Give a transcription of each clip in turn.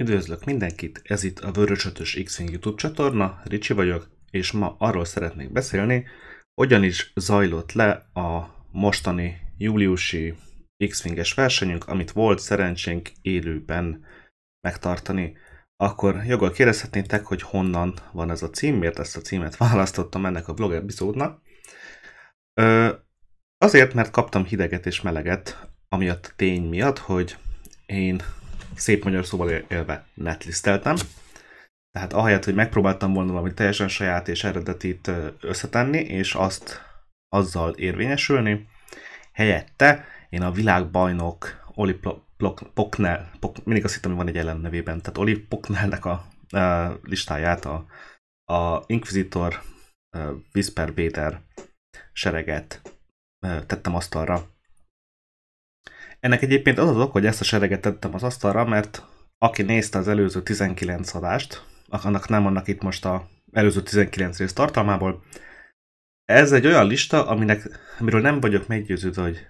Üdvözlök mindenkit, ez itt a Vörös 5 x YouTube csatorna, Ricsi vagyok, és ma arról szeretnék beszélni, hogyan is zajlott le a mostani júliusi x versenyünk, amit volt szerencsénk élőben megtartani. Akkor joggal kérdezhetnétek, hogy honnan van ez a cím, miért ezt a címet választottam ennek a blog epizódnak. Ö, azért, mert kaptam hideget és meleget, amiatt a tény miatt, hogy én szép magyar szóval élve netlisteltem. Tehát ahelyett, hogy megpróbáltam volna valami teljesen saját és eredetit összetenni, és azt azzal érvényesülni, helyette én a világbajnok Oli Poknell, Pok- mindig azt hittem, hogy van egy ellennevében, tehát Oli Poknellnek a, a listáját a, a Inquisitor a Whisper Vader sereget tettem asztalra, ennek egyébként az az ok, hogy ezt a sereget tettem az asztalra, mert aki nézte az előző 19 adást, annak nem annak itt most a előző 19 rész tartalmából, ez egy olyan lista, aminek, amiről nem vagyok meggyőződve, hogy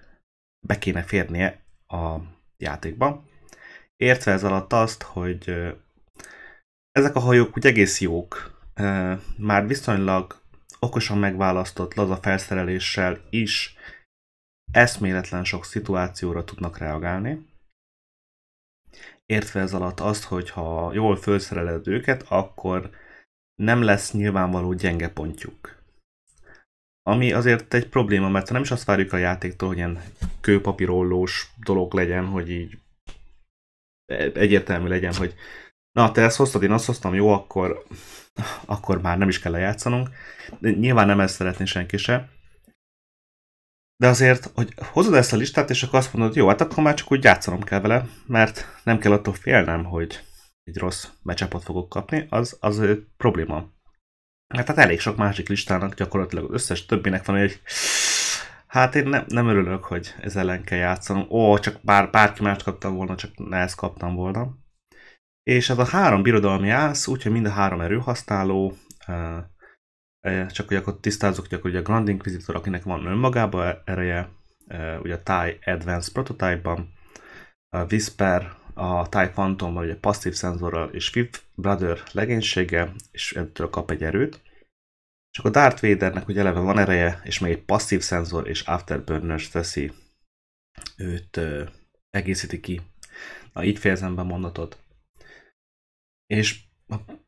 be kéne férnie a játékba. Értve ez alatt azt, hogy ezek a hajók úgy egész jók, már viszonylag okosan megválasztott laza felszereléssel is eszméletlen sok szituációra tudnak reagálni, értve ez alatt azt, hogy ha jól felszereled őket, akkor nem lesz nyilvánvaló gyenge pontjuk. Ami azért egy probléma, mert nem is azt várjuk a játéktól, hogy ilyen kőpapirollós dolog legyen, hogy így egyértelmű legyen, hogy na, te ezt hoztad, én azt hoztam, jó, akkor, akkor már nem is kell lejátszanunk. De nyilván nem ezt szeretné senki se de azért, hogy hozod ezt a listát, és akkor azt mondod, jó, hát akkor már csak úgy játszanom kell vele, mert nem kell attól félnem, hogy egy rossz mecsapot fogok kapni, az, az probléma. Hát, hát elég sok másik listának gyakorlatilag az összes többinek van egy Hát én nem, nem örülök, hogy ez ellen kell játszanom. Ó, csak bár, bárki mást kaptam volna, csak ne ezt kaptam volna. És ez a három birodalmi ász, úgyhogy mind a három erőhasználó, csak hogy akkor tisztázzuk, hogy akkor ugye a Grand Inquisitor, akinek van önmagában ereje, ugye a TIE Advanced Prototype-ban, a Whisper, a TIE phantom ugye passzív szenzorral, és Fifth Brother legénysége, és ettől kap egy erőt. Csak a Darth Vadernek ugye eleve van ereje, és még egy passzív szenzor és Afterburners teszi őt ö, egészíti ki. Na, így fejezem be mondatot. És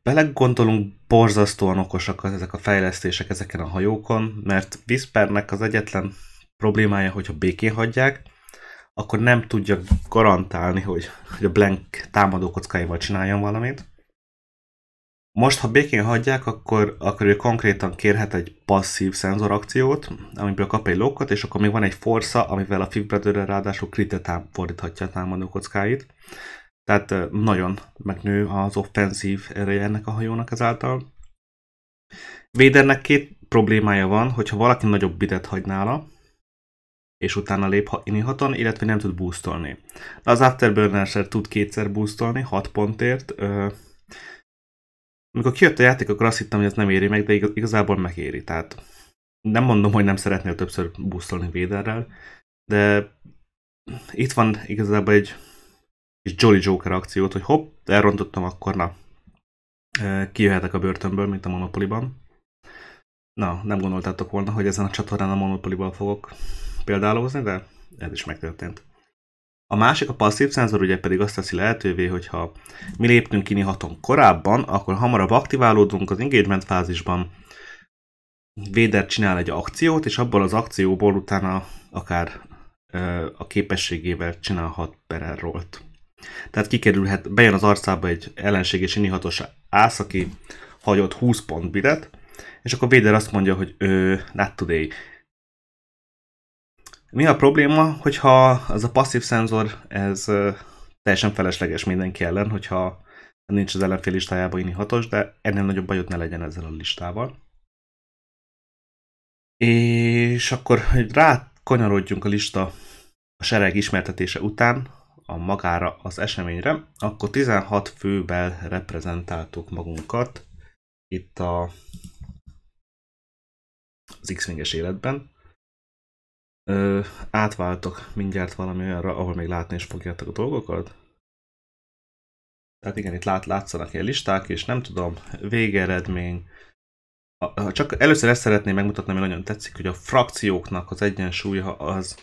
belegondolunk, borzasztóan okosak ezek a fejlesztések ezeken a hajókon, mert Viszpernek az egyetlen problémája, hogyha békén hagyják, akkor nem tudja garantálni, hogy, hogy a Blank támadó kockáival csináljon valamit. Most, ha békén hagyják, akkor, akkor ő konkrétan kérhet egy passzív szenzorakciót, amiből kap egy lókot, és akkor még van egy forsza, amivel a Fifth ráadásul kritetán fordíthatja a támadó kockáit. Tehát nagyon megnő az offenzív ereje ennek a hajónak ezáltal. Védernek két problémája van, hogyha valaki nagyobb bidet hagy nála, és utána lép inihaton, illetve nem tud boostolni. De az Afterburner sem tud kétszer boostolni, 6 pontért. Amikor kijött a játék, akkor azt hittem, hogy ez nem éri meg, de igazából megéri. Tehát nem mondom, hogy nem szeretnél többször boostolni véderrel, de itt van igazából egy és Jolly Joker akciót, hogy hopp, elrontottam, akkor na, kijöhetek a börtönből, mint a Monopoliban. Na, nem gondoltátok volna, hogy ezen a csatornán a Monopoliban fogok példálózni, de ez is megtörtént. A másik, a passzív szenzor ugye pedig azt teszi lehetővé, hogy ha mi léptünk ki néhaton korábban, akkor hamarabb aktiválódunk az engagement fázisban, Véder csinál egy akciót, és abból az akcióból utána akár ö, a képességével csinálhat pererrolt. Tehát kikerülhet, bejön az arcába egy ellenség és inihatos ász, aki hagyott 20 pont bidet, és akkor Vader azt mondja, hogy ő, not today. Mi a probléma, hogyha az a passzív szenzor, ez teljesen felesleges mindenki ellen, hogyha nincs az ellenfél listájában inni hatos, de ennél nagyobb bajot ne legyen ezzel a listával. És akkor, hogy rákanyarodjunk a lista a sereg ismertetése után, a magára az eseményre, akkor 16 fővel reprezentáltuk magunkat itt a, az x életben. Ö, átváltok mindjárt valami olyanra, ahol még látni is fogjátok a dolgokat. Tehát igen, itt lát, látszanak ilyen listák, és nem tudom, végeredmény. Csak először ezt szeretném megmutatni, ami nagyon tetszik, hogy a frakcióknak az egyensúlya az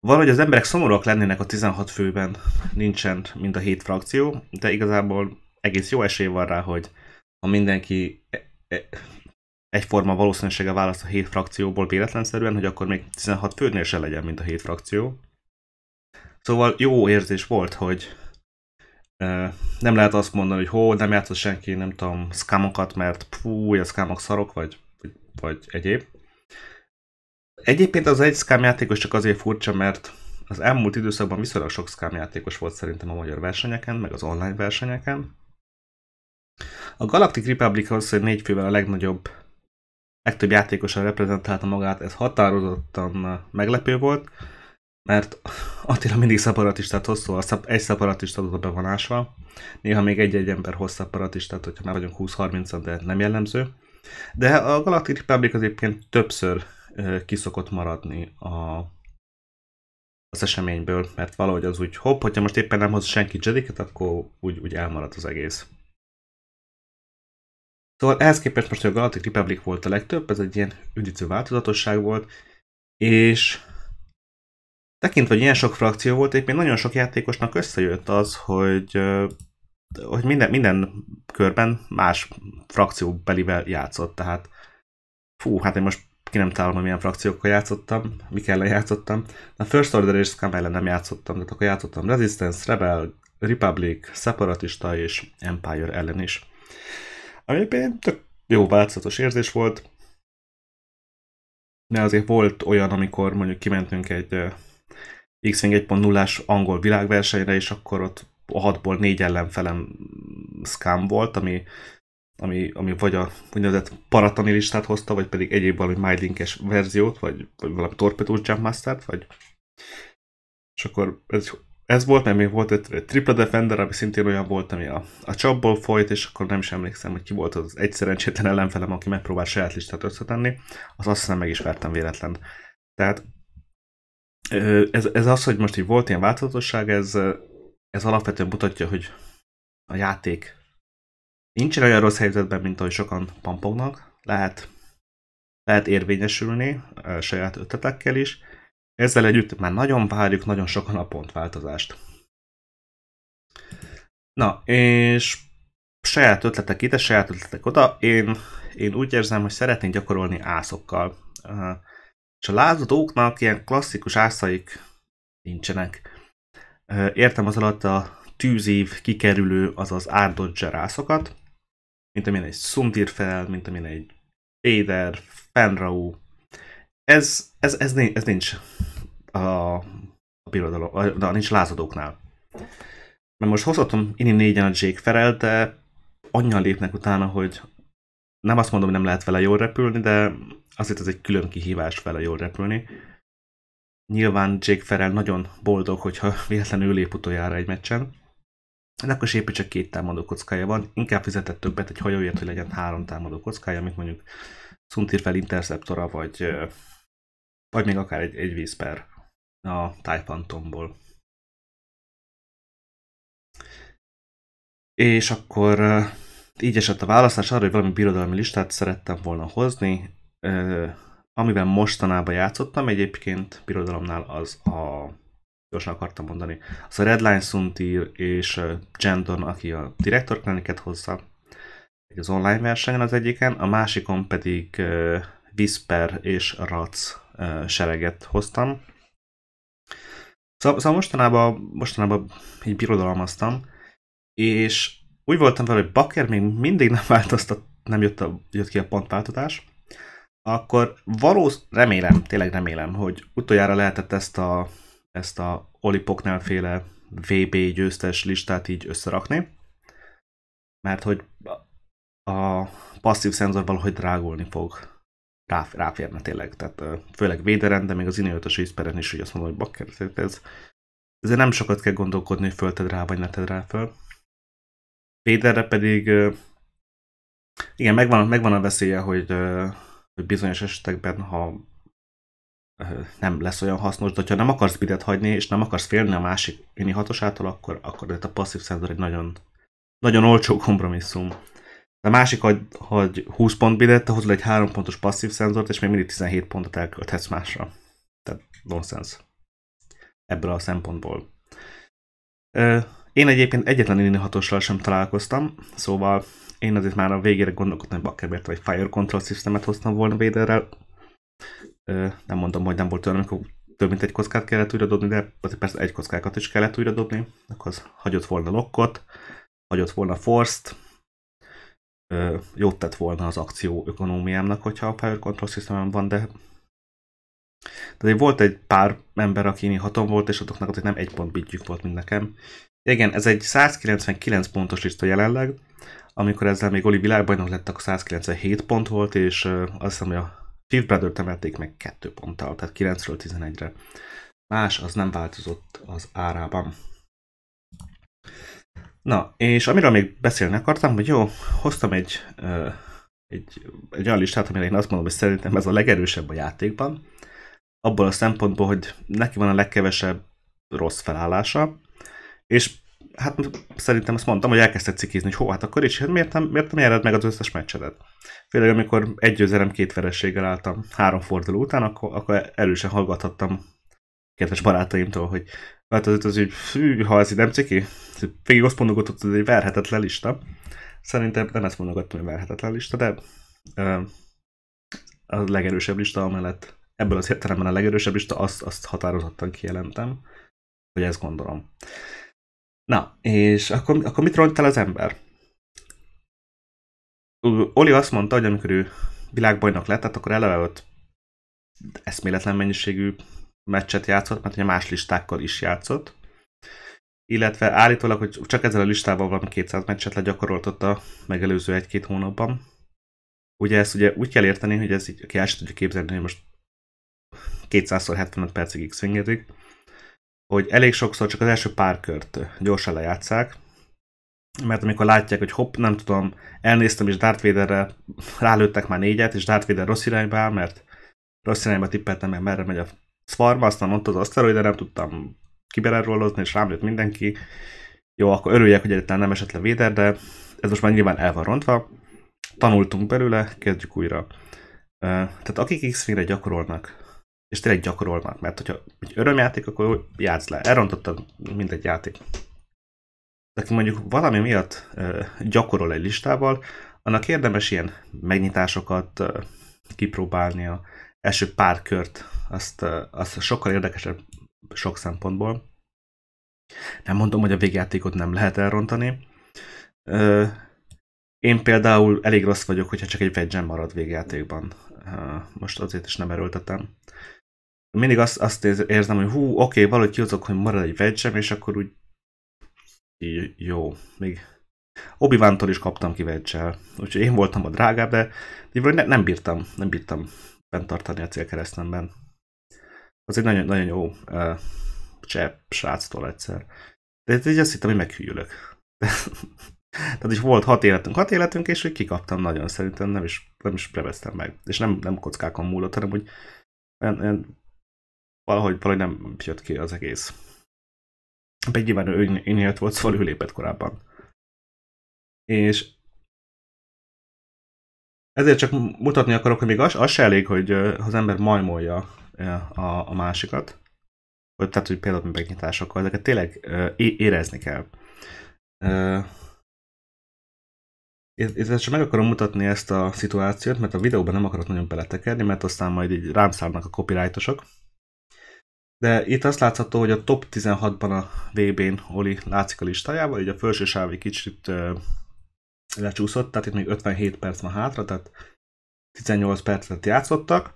valahogy az emberek szomorúak lennének a 16 főben, nincsen mind a hét frakció, de igazából egész jó esély van rá, hogy ha mindenki e, e, egyforma valószínűsége választ a hét frakcióból véletlenszerűen, hogy akkor még 16 főnél se legyen mind a hét frakció. Szóval jó érzés volt, hogy e, nem lehet azt mondani, hogy hó, nem játszott senki, nem tudom, szkámokat, mert fúj, a szkámok szarok, vagy, vagy egyéb. Egyébként az egy szkám játékos csak azért furcsa, mert az elmúlt időszakban viszonylag sok szkám játékos volt szerintem a magyar versenyeken, meg az online versenyeken. A Galactic Republic az, hogy négy fővel a legnagyobb, legtöbb játékosan reprezentálta magát, ez határozottan meglepő volt, mert Attila mindig szaparatistát hosszú, egy szaparatista oda bevonásva, néha még egy-egy ember hosszabb szaparatistát, hogyha már vagyunk 20-30-an, de nem jellemző. De a Galactic Republic az egyébként többször kiszokott maradni a, az eseményből, mert valahogy az úgy hopp, hogyha most éppen nem hoz senki Jediket, akkor úgy, úgy elmarad az egész. Szóval ehhez képest most, hogy a Galactic Republic volt a legtöbb, ez egy ilyen üdítő változatosság volt, és tekintve, hogy ilyen sok frakció volt, éppen nagyon sok játékosnak összejött az, hogy, hogy minden, minden körben más belivel játszott, tehát fú, hát én most ki nem találom, hogy milyen frakciókkal játszottam, mik ellen játszottam. A First Order és Scum ellen nem játszottam, de akkor játszottam Resistance, Rebel, Republic, Separatista és Empire ellen is. Ami tök jó változatos érzés volt, de azért volt olyan, amikor mondjuk kimentünk egy X-Wing 10 as angol világversenyre, és akkor ott a 6-ból 4 ellenfelem scam volt, ami ami, ami vagy a úgynevezett paratani listát hozta, vagy pedig egyéb valami MyLink-es verziót, vagy, vagy valami torpedós jumpmaster vagy... És akkor ez, ez volt, mert még volt egy, egy Triple Defender, ami szintén olyan volt, ami a, a csapból folyt, és akkor nem is emlékszem, hogy ki volt az egy szerencsétlen ellenfelem, aki megpróbál saját listát összetenni, az azt hiszem meg is vertem véletlen. Tehát ez, ez az, hogy most így volt ilyen változatosság, ez, ez alapvetően mutatja, hogy a játék nincsen olyan rossz helyzetben, mint ahogy sokan pampognak. Lehet, lehet érvényesülni saját ötletekkel is. Ezzel együtt már nagyon várjuk nagyon sokan a pontváltozást. Na, és saját ötletek ide, saját ötletek oda. Én, én úgy érzem, hogy szeretnénk gyakorolni ászokkal. És a lázadóknak ilyen klasszikus ászaik nincsenek. Értem az alatt a tűzív kikerülő, azaz árdodzser ászokat, mint amilyen egy Sundir fel, mint amilyen egy Éder, Fenrau. Ez, ez, ez, nincs, ez nincs a, a birodalom, de nincs lázadóknál. Mert most hozhatom inni négyen a Jake Ferel, de annyian lépnek utána, hogy nem azt mondom, hogy nem lehet vele jól repülni, de azért ez egy külön kihívás vele jól repülni. Nyilván Jake Ferel nagyon boldog, hogyha véletlenül lép utoljára egy meccsen. Ennek a sépi csak két támadó kockája van, inkább fizetett többet egy hajóért, hogy legyen három támadó kockája, mint mondjuk Suntirfel Interceptora, vagy, vagy még akár egy, egy vízper a Typantomból. És akkor így esett a választás arra, hogy valami birodalmi listát szerettem volna hozni, amivel mostanában játszottam egyébként birodalomnál az a gyorsan akartam mondani. Az a Redline Suntir és Jendon, aki a Director Clinic-et hozza, az online versenyen az egyiken, a másikon pedig uh, Whisper és Ratz uh, sereget hoztam. Szóval, szóval mostanában, mostanában így birodalmaztam, és úgy voltam vele, hogy Bakker még mindig nem változtat, nem jött, a, jött ki a pontváltatás, akkor valószínűleg, remélem, tényleg remélem, hogy utoljára lehetett ezt a ezt a Olipoknál féle VB győztes listát így összerakni, mert hogy a passzív szenzor valahogy drágulni fog. Rá, ráférne tényleg, tehát főleg véderen, de még az INI 5 is, hogy azt mondom, hogy bakker, ez, ezért nem sokat kell gondolkodni, hogy fölted rá, vagy ne tedd rá föl. Véderre pedig igen, megvan, megvan a veszélye, hogy, hogy bizonyos esetekben, ha nem lesz olyan hasznos, de ha nem akarsz bidet hagyni, és nem akarsz félni a másik mini hatosától, akkor, akkor ez a passzív szenzor egy nagyon, nagyon olcsó kompromisszum. De a másik, hogy, hogy 20 pont bidet, te hozol egy 3 pontos passzív szenzort, és még mindig 17 pontot elkölthetsz másra. Tehát nonsense. Ebből a szempontból. Én egyébként egyetlen mini hatossal sem találkoztam, szóval én azért már a végére gondolkodtam, hogy Bakkerbért vagy Fire Control Systemet hoztam volna véderrel, nem mondom, hogy nem volt olyan, amikor több mint egy kockát kellett újra dobni, de persze egy kockákat is kellett újra dobni, akkor az hagyott volna lokkot, hagyott volna forst, jót tett volna az akció ökonómiámnak, hogyha a Power Control Systemem van, de de volt egy pár ember, aki mi hatom volt, és azoknak ott nem egy pont bitjük volt, mint nekem. Igen, ez egy 199 pontos lista jelenleg, amikor ezzel még Oli világbajnok lett, akkor 197 pont volt, és azt hiszem, hogy a Steve Brother temették meg 2 ponttal, tehát 9-ről 11-re. Más az nem változott az árában. Na, és amiről még beszélni akartam, hogy jó, hoztam egy, uh, egy, egy olyan listát, amire én azt mondom, hogy szerintem ez a legerősebb a játékban, abból a szempontból, hogy neki van a legkevesebb rossz felállása, és hát szerintem azt mondtam, hogy elkezdted cikizni, hogy hó, hát akkor is, hát miért nem, miért nem nyered meg az összes meccsedet? Főleg amikor egy győzelem két verességgel álltam három forduló után, akkor, akkor erősen hallgathattam kedves barátaimtól, hogy hát az, az hogy fű, ha ez nem ciki, végig azt mondogatott, hogy egy verhetetlen lista. Szerintem nem ezt mondogattam, hogy verhetetlen lista, de ö, a legerősebb lista amellett, ebből az értelemben a legerősebb lista, azt, azt határozottan kijelentem, hogy ezt gondolom. Na, és akkor, akkor mit ront el az ember? Oli azt mondta, hogy amikor ő világbajnok lett, tehát akkor eleve ott eszméletlen mennyiségű meccset játszott, mert ugye más listákkal is játszott. Illetve állítólag, hogy csak ezzel a listával valami 200 meccset legyakoroltott a megelőző egy-két hónapban. Ugye ezt ugye úgy kell érteni, hogy ez így, aki el sem tudja képzelni, hogy most 200 75 percig x hogy elég sokszor csak az első pár kört gyorsan lejátszák, mert amikor látják, hogy hopp, nem tudom, elnéztem is Darth Vaderre rálőttek már négyet, és Darth Vader rossz irányba áll, mert rossz irányba tippeltem mert merre megy a szvarma, aztán ott az aszteroid, de nem tudtam kibererollozni, és rám jött mindenki. Jó, akkor örüljek, hogy egyetlen nem esett le Vader, de ez most már nyilván el van rontva. Tanultunk belőle, kezdjük újra. Tehát akik x gyakorolnak, és tényleg gyakorolnak, mert hogyha egy örömjáték, akkor játsz le. Elrontottad mindegy játék. De aki mondjuk valami miatt gyakorol egy listával, annak érdemes ilyen megnyitásokat kipróbálni a első pár kört, azt, azt sokkal érdekesebb sok szempontból. Nem mondom, hogy a végjátékot nem lehet elrontani. Én például elég rossz vagyok, hogyha csak egy vegyen marad végjátékban. Most azért is nem erőltetem mindig azt, azt érzem, hogy hú, oké, okay, valahogy kihozok, hogy marad egy vegysem, és akkor úgy jó, még obi is kaptam ki vegysel, úgyhogy én voltam a drágább, de ne, nem bírtam, nem bírtam bent tartani a célkeresztemben. Az egy nagyon, nagyon jó uh, csepp sráctól egyszer. De hát így azt hittem, hogy meghűlök. Tehát is volt hat életünk, hat életünk, és hogy kikaptam nagyon szerintem, nem is, nem is preveztem meg. És nem, nem kockákon múlott, hanem úgy olyan, olyan valahogy, valahogy nem jött ki az egész. Pedig nyilván ő inért volt, szóval ő lépett korábban. És ezért csak mutatni akarok, hogy még az, az se elég, hogy az ember majmolja a, a másikat, vagy tehát, hogy például megnyitásokkal, ezeket tényleg érezni kell. Én csak meg akarom mutatni ezt a szituációt, mert a videóban nem akarok nagyon beletekerni, mert aztán majd így rám szárnak a copyrightosok. De itt azt látható, hogy a top 16-ban a VB-n Oli látszik a listájával, így a felső sáv egy kicsit lecsúszott, tehát itt még 57 perc van hátra, tehát 18 percet játszottak.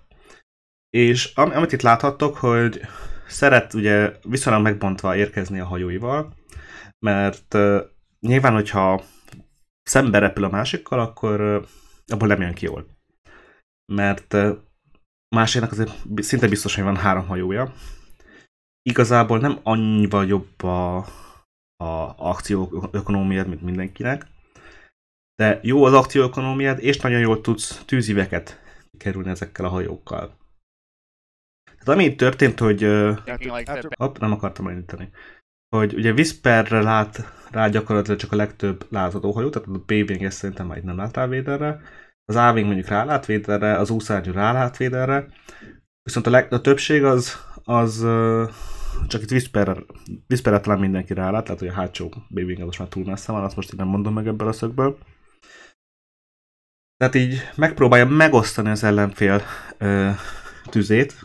És am- amit itt láthattok, hogy szeret ugye viszonylag megbontva érkezni a hajóival, mert uh, nyilván, hogyha szembe repül a másikkal, akkor uh, abból nem jön ki jól. Mert uh, másiknak azért szinte biztos, hogy van három hajója, igazából nem annyival jobb a, a akcióökonómiád, mint mindenkinek, de jó az akcióökonómiád, és nagyon jól tudsz tűziveket kerülni ezekkel a hajókkal. Tehát ami itt történt, hogy... Hopp, nem akartam elindítani. Hogy ugye Whisper lát rá gyakorlatilag csak a legtöbb lázadó hajó, tehát a Baby szerintem már itt nem lát rá Véderre. Az a mondjuk lát Véderre, az úszárnyú lát Véderre. Viszont a, leg, a többség az, az csak itt Whisper, Whisper talán mindenki rálát, tehát hogy a hátsó baby az már túl messze van, azt most így nem mondom meg ebből a szögből. Tehát így megpróbálja megosztani az ellenfél ö, tüzét,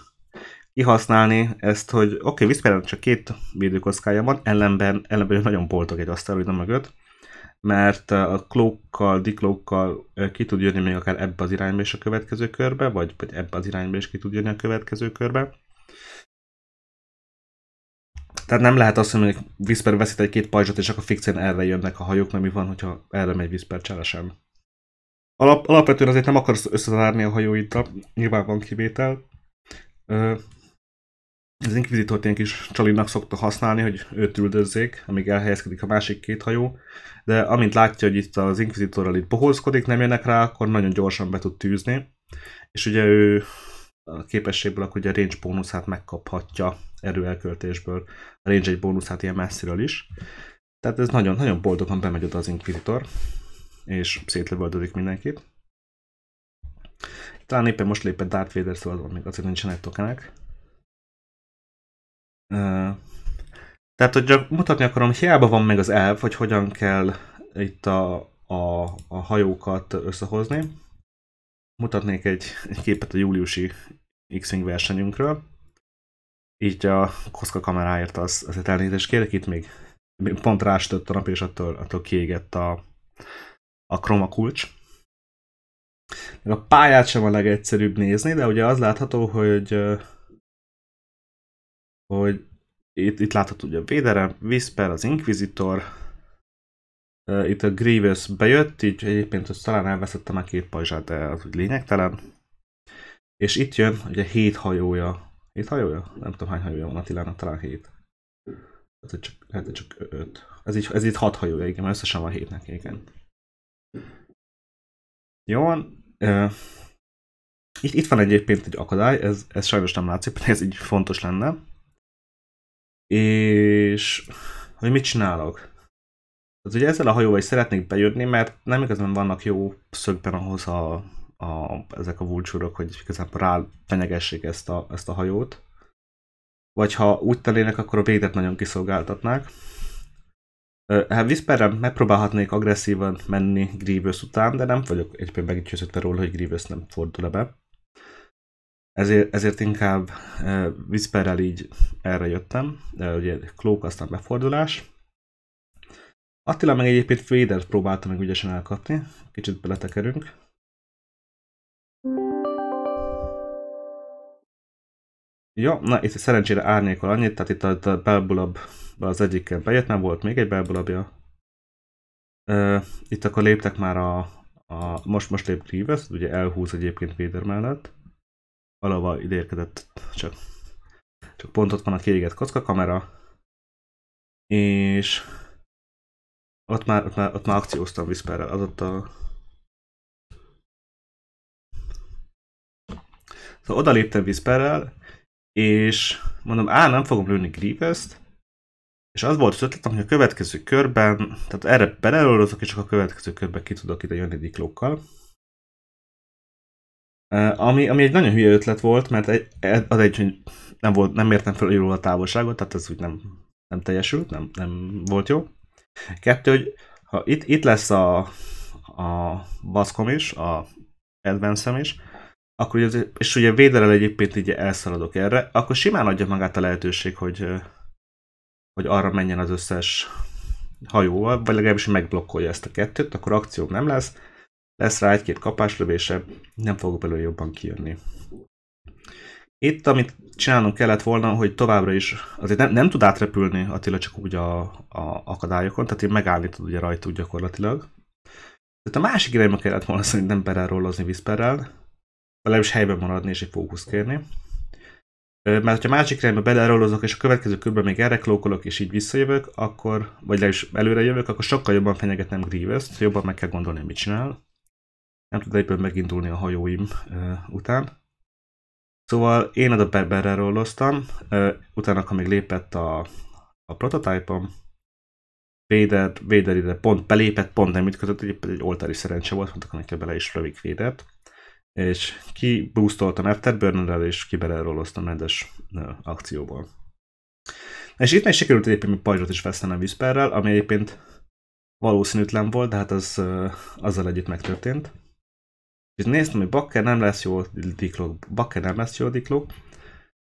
kihasználni ezt, hogy oké, okay, Whispernek csak két védőkockája van, ellenben, ellenben nagyon boldog egy asztalvédő mögött, mert a klókkal, diklókkal ki tud jönni még akár ebbe az irányba is a következő körbe, vagy, vagy ebbe az irányba is ki tud jönni a következő körbe. Tehát nem lehet azt mondani, hogy Whisper veszít egy-két pajzsot, és akkor fixén erre jönnek a hajók, mert mi van, hogyha erre megy Whisper cselesen. Alap, alapvetően azért nem akarsz összezárni a hajóidra, nyilván van kivétel. Ö, az Inquisitort ilyen kis csalinak szokta használni, hogy őt üldözzék, amíg elhelyezkedik a másik két hajó, de amint látja, hogy itt az Inquisitorral itt bohózkodik, nem jönnek rá, akkor nagyon gyorsan be tud tűzni. És ugye ő a képességből, akkor ugye a range bónuszát megkaphatja erőelköltésből. A range egy bónuszát ilyen messziről is. Tehát ez nagyon-nagyon boldogan bemegy oda az Inquisitor, és szétlövöldödik mindenkit. Talán éppen most lépett Darth Vader, szóval azon még azért nincsenek tokenek. Tehát, hogy mutatni akarom, hiába van meg az elv, hogy hogyan kell itt a, a, a hajókat összehozni, mutatnék egy, egy képet a júliusi x versenyünkről. Így a koszka kameráért az, azért elnézést kérek, itt még, pont rástött a nap, és attól, attól kiégett a, a kroma kulcs. a pályát sem a legegyszerűbb nézni, de ugye az látható, hogy hogy itt, itt látható ugye a védere, Whisper, az Inquisitor, itt a Grievous bejött, így egyébként azt talán elveszettem a két pajzsát, de az úgy lényegtelen. És itt jön ugye hét hajója. Hét hajója? Nem tudom hány hajója van Attilának, talán hét. Hát, hogy csak, lehet, hogy csak öt. Ez így, ez itt hat hajója, igen, mert összesen van hétnek, igen. Jó van. itt, itt van egyébként egy akadály, ez, ez sajnos nem látszik, pedig ez így fontos lenne. És hogy mit csinálok? az ugye ezzel a hajóval is szeretnék bejönni mert nem igazán vannak jó szögben ahhoz a, a, ezek a vulcsúrok, hogy igazából rá fenyegessék ezt a, ezt a hajót. Vagy ha úgy telének, akkor a védet nagyon kiszolgáltatnák. Hát Viszperre megpróbálhatnék agresszívan menni Grievous után, de nem vagyok egyébként meggyőződve róla, hogy Grievous nem fordul be. Ezért, ezért inkább Viszperrel így erre jöttem, de ugye klók, aztán befordulás. Attila meg egyébként Fadert próbálta meg ügyesen elkapni. Kicsit beletekerünk. Ja, na itt szerencsére árnyékol annyit, tehát itt a, a belbulab az egyikkel bejött, nem volt még egy belbulabja. Uh, itt akkor léptek már a, a most, most lép Grievous, ugye elhúz egyébként Vader mellett. Valahova idérkedett, csak, csak pontot van a kiégett kocka kamera. És ott már, ott már, ott már akcióztam Viszperrel, az ott a... Szóval odaléptem Viszperrel, és mondom, á, nem fogom lőni grievous és az volt az ötletem, hogy a következő körben, tehát erre belelőrözök, és csak a következő körben ki tudok ide jönni diklókkal. Ami, ami egy nagyon hülye ötlet volt, mert egy, az egy, hogy nem, volt, nem értem fel a távolságot, tehát ez úgy nem, nem teljesült, nem, nem volt jó. Kettő, hogy ha itt, itt lesz a, a baszkom is, a advance is, akkor ugye, és ugye védelel egyébként így elszaladok erre, akkor simán adja magát a lehetőség, hogy, hogy arra menjen az összes hajóval, vagy legalábbis megblokkolja ezt a kettőt, akkor akció nem lesz, lesz rá egy-két kapáslövése, nem fogok belőle jobban kijönni. Itt, amit csinálnunk kellett volna, hogy továbbra is, azért nem, nem tud átrepülni Attila csak úgy a, a akadályokon, tehát én megállni tud ugye rajtuk gyakorlatilag. Tehát a másik irányba kellett volna szerintem berelrollozni Whisperrel, legalábbis helyben maradni és egy fókusz kérni. Mert a másik irányba belerollozok, és a következő körben még erre klókolok, és így visszajövök, akkor, vagy legalábbis előre jövök, akkor sokkal jobban fenyegetem grievous jobban meg kell gondolni, mit csinál. Nem tud egyből megindulni a hajóim uh, után. Szóval én a Berberrel rolloztam, utána, ha még lépett a, a prototype-om, Vader, Vader ide pont belépett, pont nem ütközött, egy, egy oltári szerencse volt, mondtak neki bele is rövik védett. És ki boostoltam Afterburner-rel, és kibeleroloztam rendes akcióból. És itt meg sikerült egyébként még pajzsot is vesztenem Whisperrel, ami egyébként valószínűtlen volt, de hát az, azzal együtt megtörtént. És néztem, hogy bakker nem lesz jó diklók, bakker nem lesz jó diklók.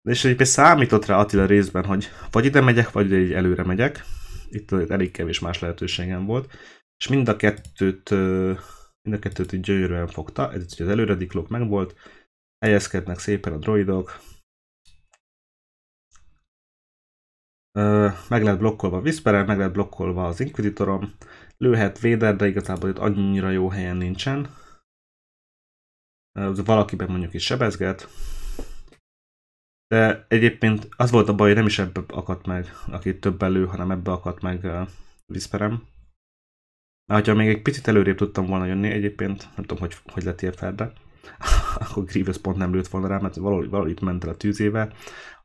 És egyébként számított rá Attila részben, hogy vagy ide megyek, vagy egy előre megyek. Itt elég kevés más lehetőségem volt. És mind a kettőt, mind a kettőt így gyönyörűen fogta. Ez így az előre meg megvolt. Helyezkednek szépen a droidok. Meg lehet blokkolva a Whisperer, meg lehet blokkolva az Inquisitorom. Lőhet Véder, de igazából itt annyira jó helyen nincsen az valakiben mondjuk is sebezget, de egyébként az volt a baj, hogy nem is ebbe akadt meg, aki több elő, hanem ebbe akadt meg uh, mert Ha még egy picit előrébb tudtam volna jönni egyébként, nem tudom, hogy, hogy lett ilyen felbe, akkor Grievous pont nem lőtt volna rá, mert valahogy, valahogy itt ment el a tűzével,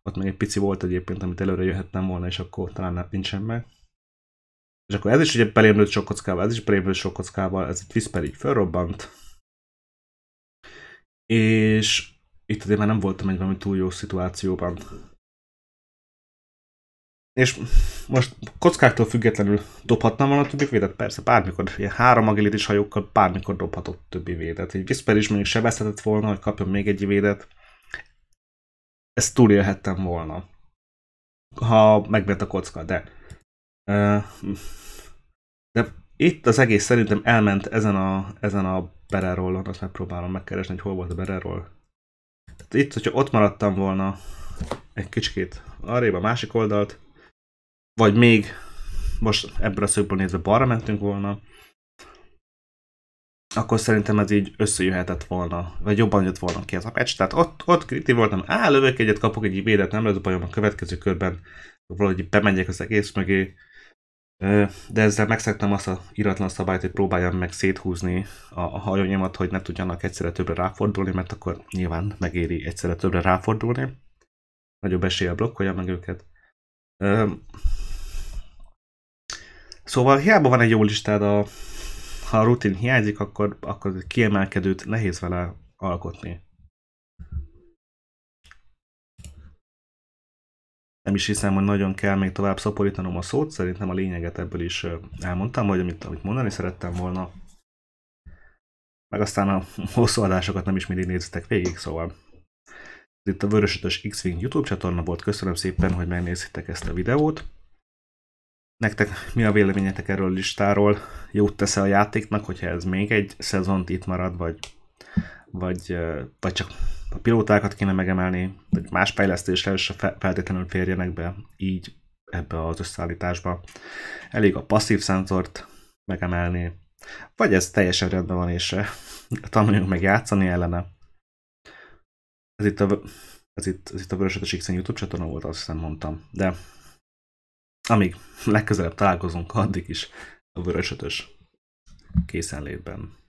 ott még egy pici volt egyébként, amit előre jöhettem volna, és akkor talán nincsen meg. És akkor ez is ugye belémlőtt sok kockával, ez is belémlőtt sok kockával, ez itt Whisper így felrobbant, és itt azért már nem voltam egy valami túl jó szituációban. És most kockáktól függetlenül dobhatnám volna a többi védet? Persze, bármikor, ilyen három agilitis hajókkal bármikor dobhatott többi védet. Egy Whisper is mondjuk sebezhetett volna, hogy kapjon még egy védet. Ezt túlélhettem volna. Ha megvett a kocka, de... Uh, itt az egész szerintem elment ezen a, ezen a Bererollon, azt megpróbálom megkeresni, hogy hol volt a Bereroll. Tehát itt, hogyha ott maradtam volna egy kicsikét arrébb a másik oldalt, vagy még most ebből a szögből nézve balra mentünk volna, akkor szerintem ez így összejöhetett volna, vagy jobban jött volna ki ez a meccs. Tehát ott, ott kriti voltam, állövök egyet, kapok egy védet, nem lesz bajom a következő körben, valahogy bemegyek az egész mögé, de ezzel megszektem azt a iratlan szabályt, hogy próbáljam meg széthúzni a hajónyomat, hogy ne tudjanak egyszerre többre ráfordulni, mert akkor nyilván megéri egyszerre többre ráfordulni. Nagyobb esélye blokkolja meg őket. Szóval hiába van egy jó listád, a, ha a rutin hiányzik, akkor, akkor kiemelkedőt nehéz vele alkotni. nem is hiszem, hogy nagyon kell még tovább szaporítanom a szót, szerintem a lényeget ebből is elmondtam, vagy amit, amit mondani szerettem volna. Meg aztán a hosszú adásokat nem is mindig néztek végig, szóval. Ez itt a Vörösötös X-Wing YouTube csatorna volt, köszönöm szépen, hogy megnézitek ezt a videót. Nektek mi a véleményetek erről a listáról? Jót tesz a játéknak, hogyha ez még egy szezont itt marad, vagy, vagy, vagy csak a pilótákat kéne megemelni, hogy más fejlesztésre is feltétlenül férjenek be így ebbe az összeállításba. Elég a passzív szenzort megemelni, vagy ez teljesen rendben van, és eh, tanuljunk meg játszani ellene. Ez itt a, ez itt, ez itt a Vörösötös x YouTube csatorna volt, azt hiszem mondtam, de amíg legközelebb találkozunk, addig is a Vörösötös készenlétben.